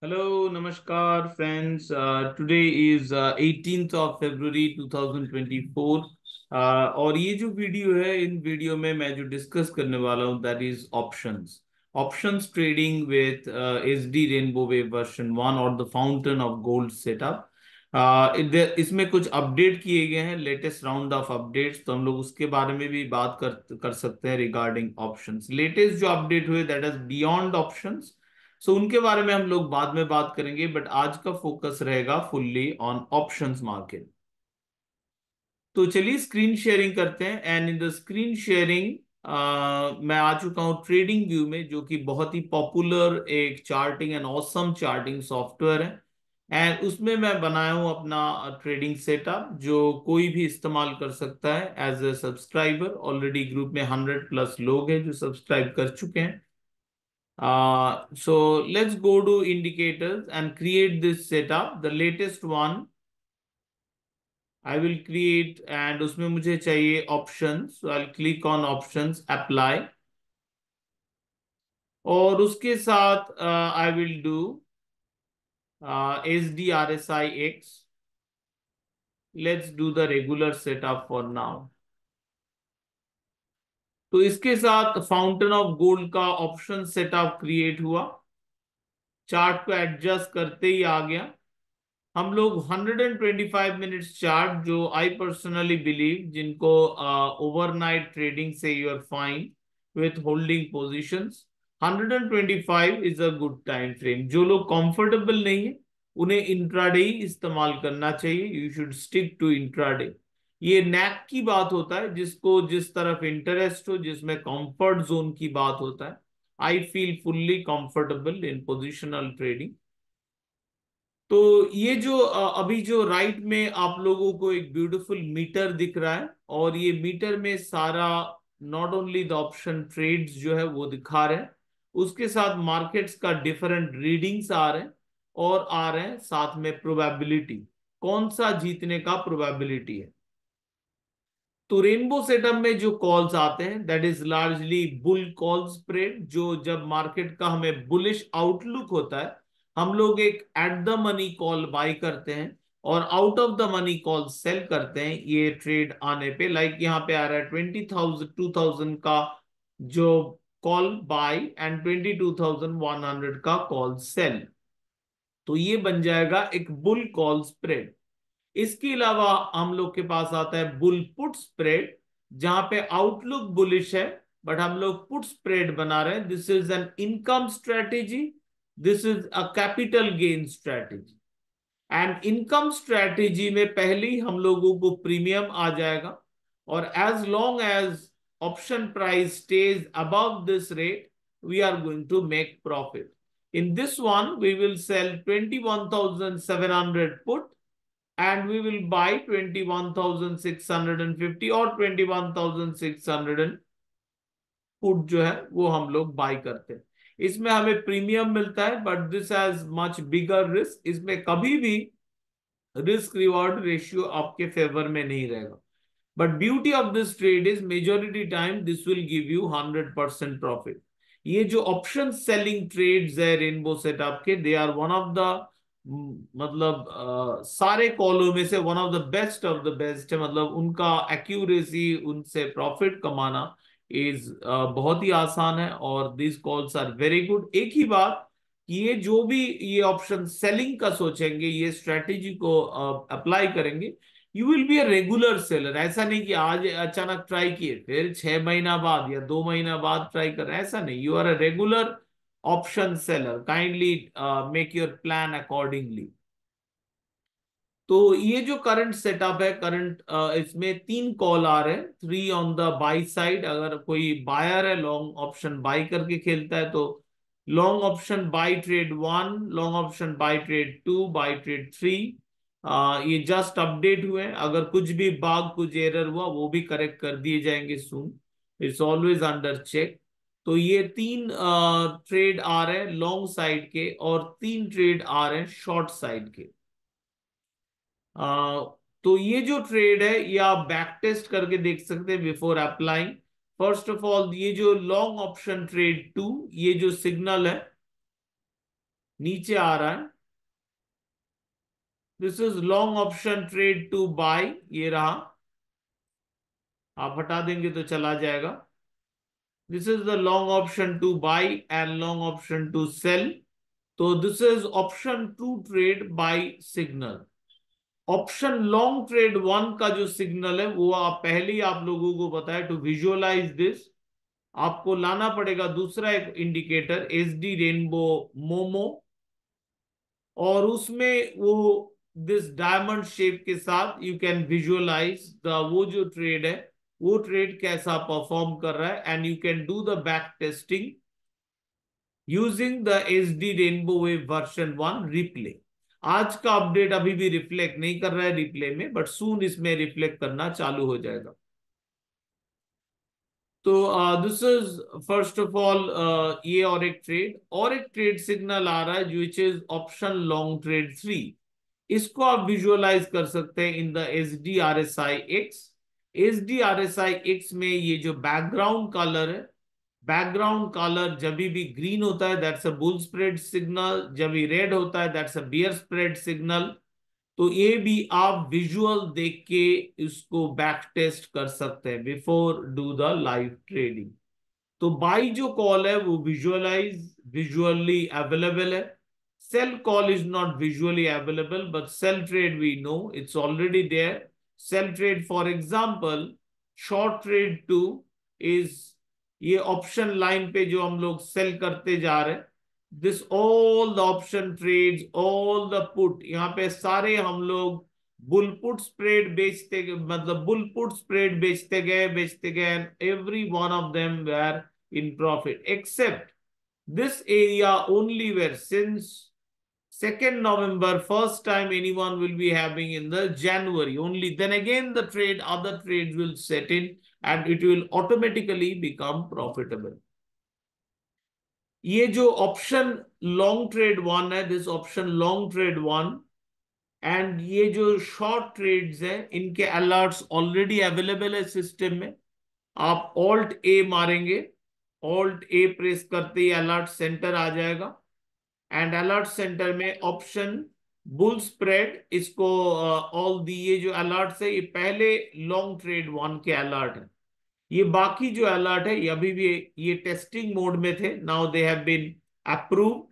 Hello, Namaskar, friends. Uh, today is uh, 18th of February 2024. Uh, और ये जो video है इन वीडियो में मैं जो डिस्कस करने वाला हूँ that is options options trading with H D rainbow way version one और the fountain of gold setup इसमें कुछ अपडेट किए गए हैं लेटेस्ट राउंड ऑफ अपडेट्स तो हम लोग उसके बारे में भी बात कर कर सकते हैं रिगार्डिंग ऑप्शन लेटेस्ट जो अपडेट हुए that is beyond option so उनके बारे में हम लोग बाद में बात करेंगे बट आज का फोकस रहेगा फुल्ली ऑन ऑप्शन मार्केट तो चलिए स्क्रीन शेयरिंग करते हैं and in the screen sharing मैं आ चुका हूं ट्रेडिंग व्यू में जो कि बहुत ही पॉपुलर एक charting and awesome charting software है एंड उसमें मैं बनाया हूं अपना ट्रेडिंग सेटअप जो कोई भी इस्तेमाल कर सकता है as a subscriber already group में हंड्रेड प्लस लोग हैं जो सब्सक्राइब कर चुके हैं Uh, so let's go to indicators and create this setup, the latest one. I will create and usme mujhe chahiye options. So I'll click on options, apply. Or uske saath uh, I will do uh, SDRSI X. Let's do the regular setup for now. तो इसके साथ fountain of gold का option setup create हुआ chart को adjust करते ही आ गया हम लोग 125 मिनट्स चार्ट जो आई पर्सनली बिलीव जिनको ओवरनाइट ट्रेडिंग से you are fine with holding positions 125 is a good time frame जो लोग कंफर्टेबल नहीं है उन्हें इंट्राडे ही इस्तेमाल करना चाहिए you should stick to intraday ये नैक की बात होता है जिसको जिस तरफ इंटरेस्ट हो जिसमें कंफर्ट जोन की बात होता है I feel fully comfortable in positional trading तो ये जो अभी जो राइट में आप लोगों को एक ब्यूटीफुल मीटर दिख रहा है और ये मीटर में सारा not only the option trades जो है वो दिखा रहे हैं उसके साथ मार्केट्स का डिफरेंट रीडिंग्स आ रहे हैं और आ रहे हैं साथ में प्रोबेबिलिटी कौन सा जीतने का प्रोबेबिलिटी है तो रेनबो सेटअप में जो कॉल्स आते हैं that is largely bull call spread जो जब मार्केट का हमें बुलिश आउटलुक होता है हम लोग एक at the money call buy करते हैं और out of the money call sell करते हैं ये ट्रेड आने पे लाइक like यहाँ पे आ रहा है ट्वेंटी थाउजेंड टू थाउजेंड का जो call buy and twenty two thousand one hundred का कॉल सेल तो ये बन जाएगा एक बुल कॉल स्प्रेड इसके अलावा हम लोग के पास आता है बुल पुट स्प्रेड जहां पे आउटलुक बुलिश है बट हम लोग पुट स्प्रेड बना रहे हैं this is an income strategy this is a capital gain strategy and income strategy में पहले ही हम लोगों को प्रीमियम आ जाएगा और as long as option price stays above this rate make profit in this one we will sell twenty one thousand seven hundred put and we will buy 21,650 और 21,600 foot जो है वो हम लोग बाय करते हैं इसमें हमें प्रीमियम मिलता है but this has much bigger risk इसमें कभी भी रिस्क रिवॉर्ड रेशियो आपके फेवर में नहीं रहेगा but beauty of this trade is majority time this will give you hundred percent profit ये जो ऑप्शन सेलिंग ट्रेड्स है रेनबो सेटअप के they are one of the मतलब आ, सारे कॉलों में से one of the best of the best है मतलब उनका एक्यूरेसी उनसे प्रॉफिट कमाना इज बहुत ही आसान है और this calls are very good एक ही बात ये जो भी ये ऑप्शन सेलिंग का सोचेंगे ये स्ट्रेटेजी को अप्लाई करेंगे you will be a regular seller ऐसा नहीं कि आज अचानक ट्राई किए फिर छह महीना बाद या दो महीना बाद ट्राई कर ऐसा नहीं you are a regular option seller kindly uh, make your plan accordingly तो ये जो करंट सेटअप है करंट uh, इसमें तीन कॉल आ रहे हैं three on the buy side अगर कोई बायर है लॉन्ग ऑप्शन बाई करके खेलता है तो long option buy trade one long option buy trade two buy trade three ये जस्ट अपडेट हुए हैं अगर कुछ भी बाग कुछ एरर हुआ वो भी करेक्ट कर दिए जाएंगे सुन इट्स ऑलवेज अंडर चेक तो ये तीन ट्रेड आ रहे हैं लॉन्ग साइड के और तीन ट्रेड आ रहे हैं शॉर्ट साइड के आ, तो ये जो ट्रेड है ये आप बैक टेस्ट करके देख सकते हैं before applying first of all ये जो लॉन्ग ऑप्शन ट्रेड टू ये जो सिग्नल है नीचे आ रहा है this is long option trade two buy ये रहा आप हटा देंगे तो चला जाएगा This is the long option to buy and long option to sell. So this is option two trade by signal. Option long trade one का जो सिग्नल है वो आप पहले ही आप लोगों को बताया टू विजुअलाइज दिस आपको लाना पड़ेगा दूसरा एक इंडिकेटर एस डी रेनबो मोमो और उसमें वो दिस डायमंड शेप के साथ यू कैन विजुअलाइज द वो जो ट्रेड है वो ट्रेड कैसा परफॉर्म कर रहा है and you can do the back testing using the S D rainbow way version one replay आज का अपडेट अभी भी रिफ्लेक्ट नहीं कर रहा है रिप्ले में बट सून इसमें रिफ्लेक्ट करना चालू हो जाएगा तो this is first of all ये और एक ट्रेड और एक ट्रेड सिग्नल आ रहा है which is option long trade three इसको आप विजुअलाइज कर सकते हैं in the S D R S I X S D R S I X में ये जो बैकग्राउंड कलर है बैकग्राउंड कलर जब भी ग्रीन होता है that's a bull spread signal जब भी रेड होता है that's a bear spread signal तो ये भी आप विजुअल देख के इसको बैक टेस्ट कर सकते हैं before do the live trading तो बाई जो कॉल है वो विजुअलाइज विजुअली अवेलेबल है sell call is not visually available but sell trade we know it's already there sell trade for example short trade two is ये option line पे जो हम लोग सेल करते जा रहे this all the option trade all the put यहाँ पे सारे हम लोग बुलपुट स्प्रेड बेचते मतलब बुलपुट स्प्रेड बेचते गए बेचते गए every one of them were in profit except this area only where since second November, first time anyone will be having in the January. Only then again the trade, other trades will set in and it will automatically become profitable. ye jo option long trade one hai this option long trade one and ye jo short trades hai inke alerts already available hai system mein aap alt a marenge alt a press karte hi alert center aa jayega and alert centre में option bull spread इसको all the ये जो alert है ये पहले long trade one के alert है ये बाकी जो अलर्ट है ये अभी भी ये टेस्टिंग मोड में थे now they have been approve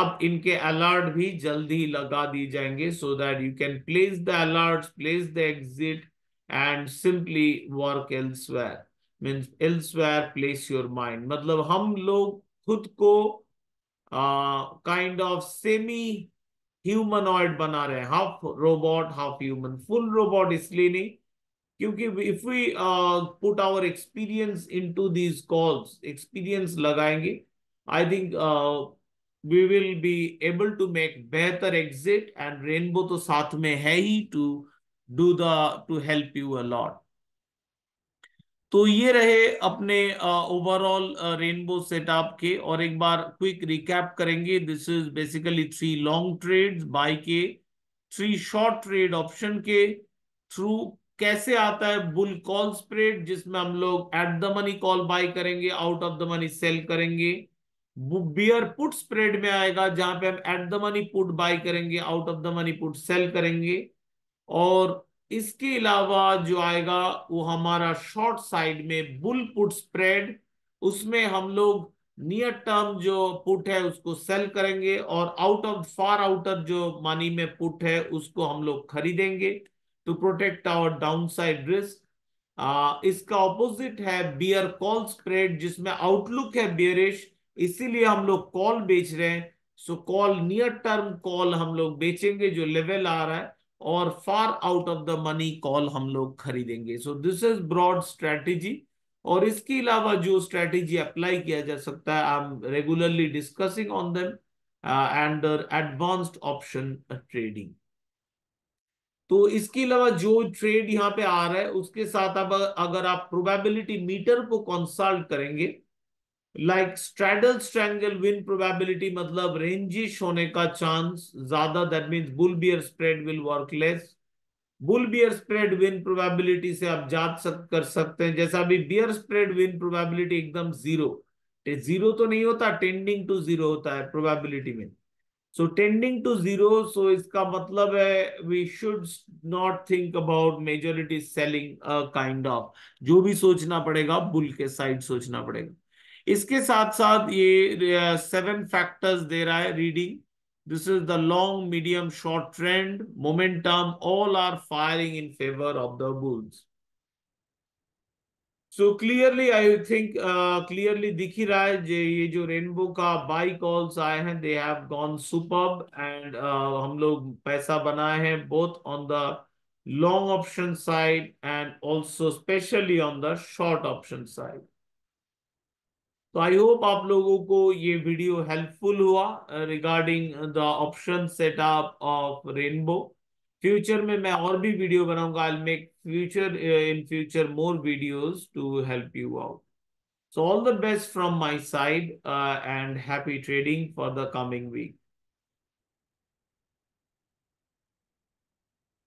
अब इनके अलर्ट भी जल्दी लगा दिए जाएंगे so that you can place the alert place the exit and simply work elsewhere means elsewhere place your mind मतलब हम लोग खुद को काइंड ऑफ सेमी ह्यूमनॉइड बना रहे हैं half robot half human full robot इसलिए नहीं क्योंकि if we put our experience into these calls experience लगाएंगे I think we will be able to make बेहतर एग्जिट एंड रेनबो तो साथ में है ही to do the to help you a lot तो ये रहे अपने ओवरऑल रेनबो सेटअप के और एक बार क्विक रिकैप करेंगे this is basically three long trade buy के थ्री शॉर्ट ट्रेड ऑप्शन के थ्रू कैसे आता है बुल कॉल स्प्रेड जिसमें हम लोग at the money call buy करेंगे out of the money sell करेंगे बियर पुट स्प्रेड में आएगा जहां पे हम at the money put buy करेंगे out of the money put sell करेंगे और इसके अलावा जो आएगा वो हमारा शॉर्ट साइड में बुल पुट स्प्रेड उसमें हम लोग नियर टर्म जो पुट है उसको सेल करेंगे और आउट ऑफ फार आउटर जो मनी में पुट है उसको हम लोग खरीदेंगे to protect our downside risk इसका ऑपोजिट है बियर कॉल स्प्रेड जिसमें आउटलुक है बियरिश इसीलिए हम लोग कॉल बेच रहे हैं so call near term call हम लोग बेचेंगे जो लेवल आ रहा है और far out of the money call हम लोग खरीदेंगे so this is broad strategy और इसके अलावा जो स्ट्रेटेजी अप्लाई किया जा सकता है I am regularly discussing on them and advanced option trading तो इसके अलावा जो ट्रेड यहाँ पे आ रहा है उसके साथ अब अगर आप प्रोबेबिलिटी मीटर को कंसल्ट करेंगे like straddle strangle win probability मतलब रेंजिश होने का चांस ज्यादा that mean bull bear spread will work less bull bear spread win probability से आप जांच सक, कर सकते हैं जैसा अभी बियर स्प्रेड विन प्रोबेबिलिटी एकदम जीरो जीरो तो नहीं होता टेंडिंग टू जीरो होता है प्रोबेबिलिटी में so tending to zero so इसका मतलब है we should not think about majority selling kind of जो भी सोचना पड़ेगा बुल के साइड सोचना पड़ेगा इसके साथ साथ ये सेवन फैक्टर्स दे रहा है reading this is the long medium short trend momentum all are firing in favour of the bulls so clearly I think clearly दिख ही रहा है जे ये जो रेनबो का बाई कॉल्स आए हैं they have gone super and हम लोग पैसा बनाए हैं both on the long option side and also specially on the short option side तो आई होप आप लोगों को ये वीडियो हेल्पफुल हुआ regarding the option setup of Rainbow future में मैं और भी वीडियो बनाऊंगा I make future in future more videos to help you out so all the best from my side and happy trading for the coming week